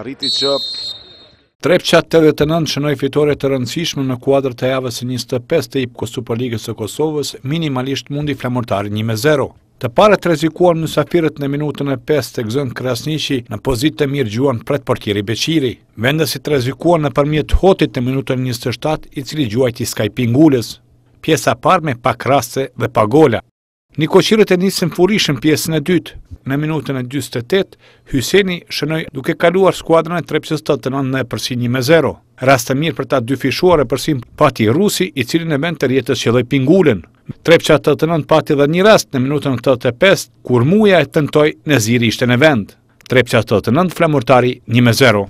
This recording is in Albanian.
arriti që... Trepqat 89 shënoj fitore të rëndësishme në kuadrë të javës 25 të ipko Superligës e Kosovës, minimalisht mundi flamurtar 1-0. Të pare të rezikuan në safirët në minutën e 5 të gëzën Krasnishi në pozitë të mirë gjuan për të portiri Beqiri. Vendësit të rezikuan në përmjet hotit në minutën 27 i cili gjuajti Skype Ingulles. Pjesa parme pa krasse dhe pa gola. Një koqirët e njësën furishën pjesën e dytë, në minutën e 28, Hyseni shënoj duke kaluar skuadrën e trepqës të të nënë në përsi një me zero. Rast të mirë për ta dy e përsi pati rusi i cilin e vend të rjetës që dojë pingullin. Trepqa të të nënë pati dhe një rast në minutën e 85, kur muja e tëntoj në ziri ishte në vend. Trepqa të të nënë flamurtari një me zero.